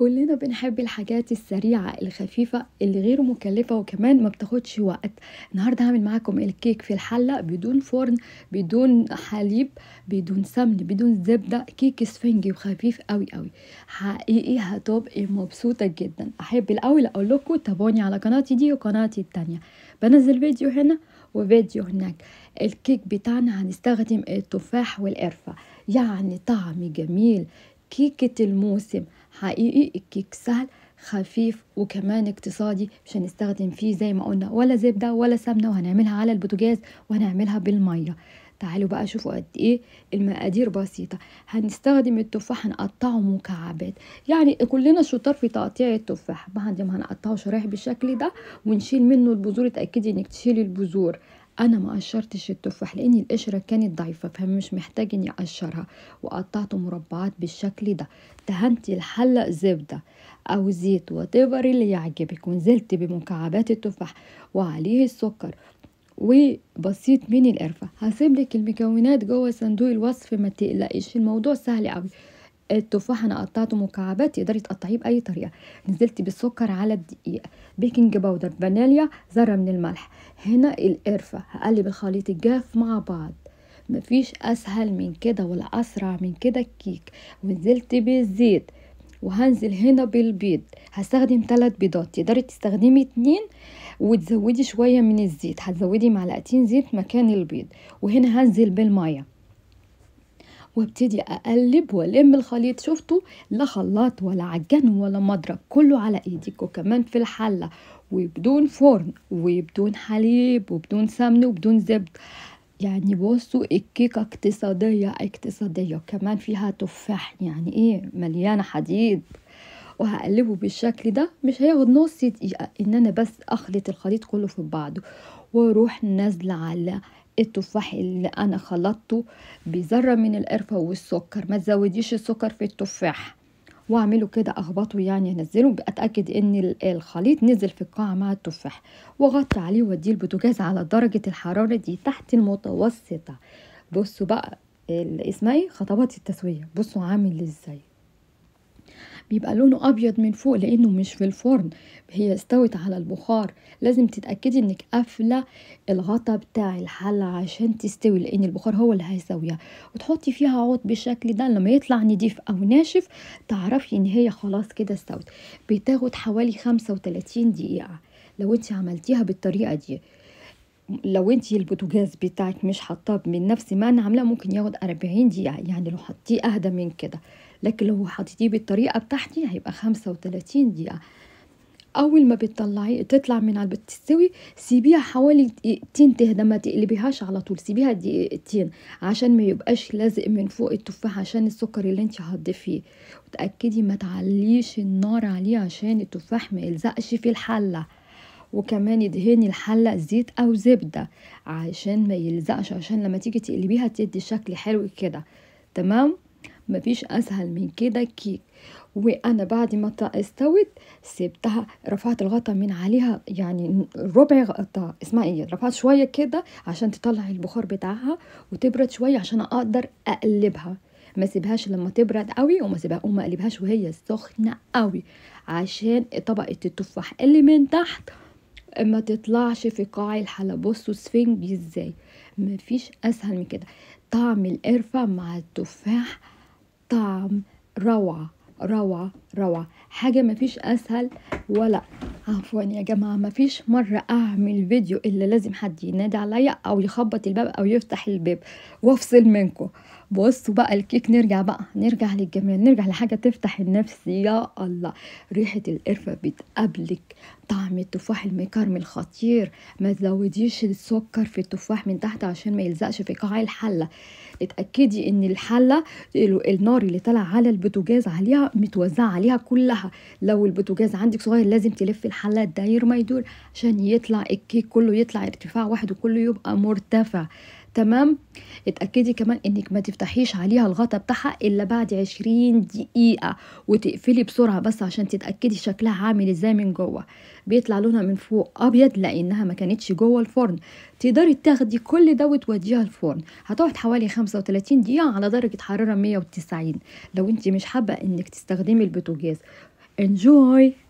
كلنا بنحب الحاجات السريعة الخفيفة اللي غير مكلفة وكمان ما بتاخدش وقت النهاردة هعمل معاكم الكيك في الحلة بدون فرن بدون حليب بدون سمن بدون زبدة كيك سفنجي وخفيف قوي قوي حقيقي هتبقي مبسوطة جدا أحب الأول أقول لكم تابعوني على قناتي دي وقناتي التانية بنزل فيديو هنا وفيديو هناك الكيك بتاعنا هنستخدم التفاح والقرفة يعني طعم جميل كيكة الموسم حقيقي الكيك سهل خفيف وكمان اقتصادي مش هنستخدم فيه زي ما قلنا ولا زبدة ولا سمنة وهنعملها على البوتجاز وهنعملها بالمية تعالوا بقى شوفوا قد ايه المقادير بسيطه هنستخدم التفاح هنقطعه مكعبات يعني كلنا شطار في تقطيع التفاح بعد ما هنقطعه شرايح بالشكل ده ونشيل منه البذور اتاكدي انك تشيلي البذور انا ما قشرتش التفاح لان القشره كانت ضعيفه فمش محتاج اني اقشرها وقطعته مربعات بالشكل ده دهنت الحله زبده او زيت وتبر اللي يعجبك ونزلت بمكعبات التفاح وعليه السكر وبسيط من القرفه هسيب لك المكونات جوه صندوق الوصف ما تقلقيش الموضوع سهل قوي التفاح انا قطعته مكعبات تقدري تقطعيه باي طريقه نزلت بالسكر على الدقيق بيكنج باودر فانيليا ذره من الملح هنا القرفه هقلب الخليط الجاف مع بعض مفيش اسهل من كده ولا اسرع من كده الكيك ونزلت بالزيت وهنزل هنا بالبيض هستخدم ثلاث بيضات تقدري تستخدمي اتنين وتزودي شويه من الزيت هتزودي معلقتين زيت مكان البيض وهنا هنزل بالميه وابتدي اقلب والم الخليط شفتوا لا خلاط ولا عجان ولا مضرب كله على ايدك وكمان في الحله وبدون فرن وبدون حليب وبدون سمن وبدون زبد يعني بصوا الكيكة اقتصادية اقتصادية كمان فيها تفاح يعني ايه مليانة حديد وهقلبه بالشكل ده مش هياخد نص دقيقة ان انا بس اخلط الخليط كله في بعضه واروح نازلة على التفاح اللي انا خلطته بذره من القرفه والسكر ما تزوديش السكر في التفاح واعمله كده اخبطه يعني انزله اتاكد ان الخليط نزل في القاع مع التفاح وغطي عليه واديه البوتجاز على درجه الحراره دي تحت المتوسطه بصوا بقى اسمها ايه خطوات التسويه بصوا عامل ازاي بيبقى لونه ابيض من فوق لانه مش في الفرن هي استوت على البخار لازم تتاكدي انك قافله الغطا بتاع الحله عشان تستوي لان البخار هو اللي هيسويها وتحطي فيها عود بالشكل ده لما يطلع نضيف او ناشف تعرفي ان هي خلاص كده استوت بتاخد حوالي 35 دقيقه لو انت عملتيها بالطريقه دي لو انت البوتاجاز بتاعك مش حطاب من نفس ما انا عاملاه ممكن ياخد 40 دقيقه يعني لو حطيه اهدى من كده لكن لو حطيتيه بالطريقة بتاعتي هيبقى خمسة وتلاتين دقيقة اول ما بتطلعي تطلع من على بتستوي سيبيها حوالي دقيقتين تهدى ما تقلبيهاش على طول سيبيها دقيقتين عشان ما يبقاش لازق من فوق التفاح عشان السكر اللي انت هتضيفيه وتاكدي ما تعليش النار عليه عشان التفاح ما يلزقش في الحله وكمان ادهني الحلة زيت او زبدة عشان ما يلزقش عشان لما تيجي تقلبيها تدي شكل حلو كده تمام مفيش أسهل من كده الكيك وانا بعد ما استوت سبتها رفعت الغطا من عليها يعني ربع غطا اسمها ايه رفعت شويه كده عشان تطلع البخار بتاعها وتبرد شويه عشان اقدر اقلبها ما سيبهاش لما تبرد قوي وما سيبها وما اقلبهاش وهي سخنه قوي عشان طبقه التفاح اللي من تحت ما تطلعش في قاع الحلا بصوا سفنجي ازاي مفيش اسهل من كده طعم القرفه مع التفاح طعم روعة روعة روعة حاجة مفيش أسهل ولا عفوا يا جماعة مفيش مرة أعمل فيديو إلا لازم حد ينادي عليا أو يخبط الباب أو يفتح الباب وأفصل منكم بصوا بقى الكيك نرجع بقى نرجع للجمال نرجع لحاجه تفتح النفس يا الله ريحه القرفه بتقابلك طعم التفاح المكرمل خطير ما تزوديش السكر في التفاح من تحت عشان ما يلزقش في قاع الحله اتاكدي ان الحله النار اللي طالع على البوتاجاز عليها متوزعه عليها كلها لو البوتاجاز عندك صغير لازم تلف الحله داير ما يدور عشان يطلع الكيك كله يطلع ارتفاع واحد وكله يبقى مرتفع تمام اتأكدي كمان انك ما تفتحيش عليها الغطا بتاعها الا بعد عشرين دقيقة وتقفلي بسرعة بس عشان تتأكدي شكلها عامل ازاي من جوه بيطلع لونها من فوق ابيض لانها ما كانتش جوه الفرن تقدري تاخدي كل ده وتوديها الفرن هتقعد حوالي 35 دقيقة على درجة حرارة 190 لو انت مش حابة انك تستخدمي البوتاجاز انجوي